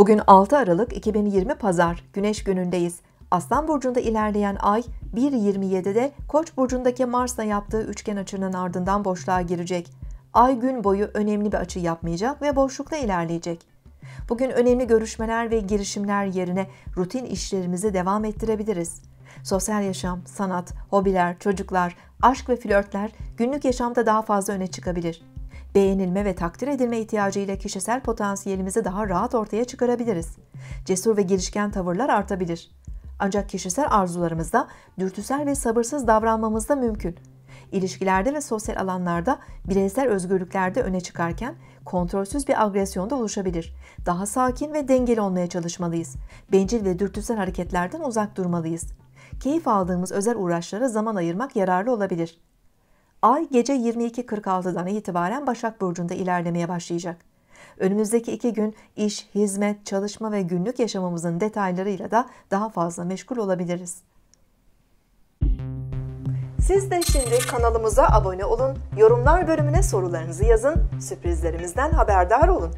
Bugün 6 Aralık 2020 Pazar, Güneş günündeyiz. Aslan Burcu'nda ilerleyen ay 1.27'de Koç Burcu'ndaki Mars'la yaptığı üçgen açının ardından boşluğa girecek. Ay gün boyu önemli bir açı yapmayacak ve boşlukta ilerleyecek. Bugün önemli görüşmeler ve girişimler yerine rutin işlerimizi devam ettirebiliriz. Sosyal yaşam, sanat, hobiler, çocuklar, aşk ve flörtler günlük yaşamda daha fazla öne çıkabilir beğenilme ve takdir edilme ihtiyacıyla kişisel potansiyelimizi daha rahat ortaya çıkarabiliriz. Cesur ve girişken tavırlar artabilir. Ancak kişisel arzularımızda dürtüsel ve sabırsız davranmamız da mümkün. İlişkilerde ve sosyal alanlarda bireysel özgürlüklerde öne çıkarken kontrolsüz bir agresyonda oluşabilir. Daha sakin ve dengeli olmaya çalışmalıyız. Bencil ve dürtüsel hareketlerden uzak durmalıyız. Keyif aldığımız özel uğraşlara zaman ayırmak yararlı olabilir. Ay gece 22.46'dan itibaren Başak Burcu'nda ilerlemeye başlayacak. Önümüzdeki iki gün iş, hizmet, çalışma ve günlük yaşamımızın detaylarıyla da daha fazla meşgul olabiliriz. Siz de şimdi kanalımıza abone olun, yorumlar bölümüne sorularınızı yazın, sürprizlerimizden haberdar olun.